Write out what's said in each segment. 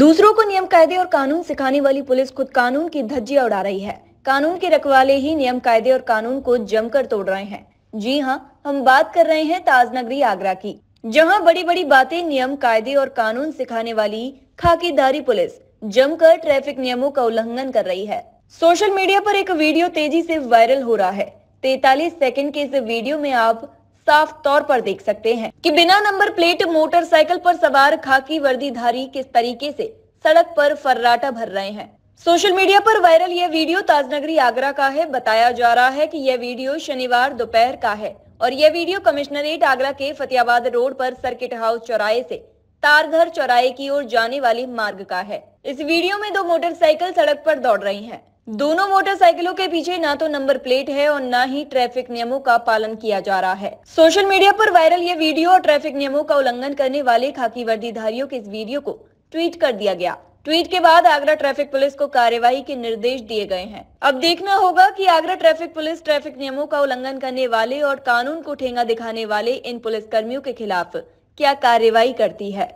दूसरों को नियम कायदे और कानून सिखाने वाली पुलिस खुद कानून की धज्जियां उड़ा रही है कानून के रखवाले ही नियम कायदे और कानून को जमकर तोड़ रहे हैं जी हाँ हम बात कर रहे हैं ताजनगरी आगरा की जहाँ बड़ी बड़ी बातें नियम कायदे और कानून सिखाने वाली खाकीदारी पुलिस जमकर ट्रैफिक नियमों का उल्लंघन कर रही है सोशल मीडिया पर एक वीडियो तेजी से वायरल हो रहा है तैतालीस सेकंड के इस वीडियो में आप साफ तौर पर देख सकते हैं कि बिना नंबर प्लेट मोटरसाइकिल पर सवार खाकी वर्दी धारी किस तरीके से सड़क पर फर्राटा भर रहे हैं सोशल मीडिया पर वायरल यह वीडियो ताजनगरी आगरा का है बताया जा रहा है कि यह वीडियो शनिवार दोपहर का है और यह वीडियो कमिश्नरेट आगरा के फतेहाबाद रोड पर सर्किट हाउस चौराहे से तारघर चौराहे की ओर जाने वाले मार्ग का है इस वीडियो में दो मोटरसाइकिल सड़क पर दौड़ रही हैं। दोनों मोटरसाइकिलों के पीछे ना तो नंबर प्लेट है और ना ही ट्रैफिक नियमों का पालन किया जा रहा है सोशल मीडिया पर वायरल ये वीडियो और ट्रैफिक नियमों का उल्लंघन करने वाले खाकी वर्दीधारियों के इस वीडियो को ट्वीट कर दिया गया ट्वीट के बाद आगरा ट्रैफिक पुलिस को कार्यवाही के निर्देश दिए गए हैं अब देखना होगा कि आगरा ट्रैफिक पुलिस ट्रैफिक नियमों का उल्लंघन करने वाले और कानून को ठेंगा दिखाने वाले इन पुलिस कर्मियों के खिलाफ क्या कार्यवाही करती है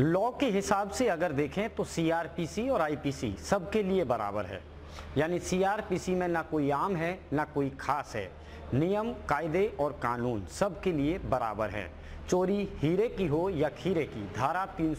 लॉ के हिसाब से अगर देखें तो सीआरपीसी और आईपीसी सबके लिए बराबर है यानी सीआरपीसी में ना कोई आम है ना कोई खास है नियम कायदे और कानून सब के लिए बराबर है चोरी हीरे की हो या खीरे की धारा तीन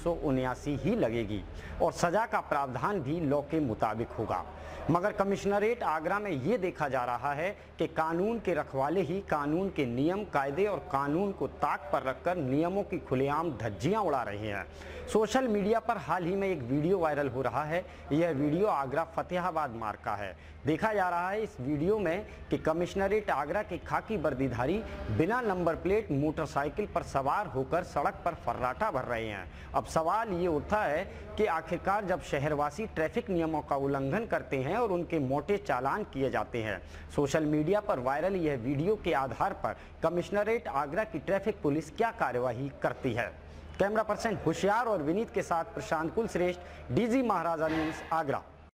ही लगेगी और सज़ा का प्रावधान भी लॉ के मुताबिक होगा मगर कमिश्नरेट आगरा में ये देखा जा रहा है कि कानून के रखवाले ही कानून के नियम कायदे और कानून को ताक पर रखकर नियमों की खुलेआम धज्जियां उड़ा रहे हैं सोशल मीडिया पर हाल ही में एक वीडियो वायरल हो रहा है यह वीडियो आगरा फतेहाबाद मार का है देखा जा रहा है इस वीडियो में कि कमिश्नरेट आगरा के खाकी वर्दीधारी बिना नंबर प्लेट मोटरसाइकिल पर सवार होकर सड़क पर फर्राटा भर रहे हैं अब सवाल ये उठता है कि आखिरकार जब शहरवासी ट्रैफिक नियमों का उल्लंघन करते हैं और उनके मोटे चालान किए जाते हैं सोशल मीडिया पर वायरल यह वीडियो के आधार पर कमिश्नरेट आगरा की ट्रैफिक पुलिस क्या कार्यवाही करती है कैमरा पर्सन होशियार और विनीत के साथ प्रशांत कुलश्रेष्ठ डीजी महाराजा न्यूज आगरा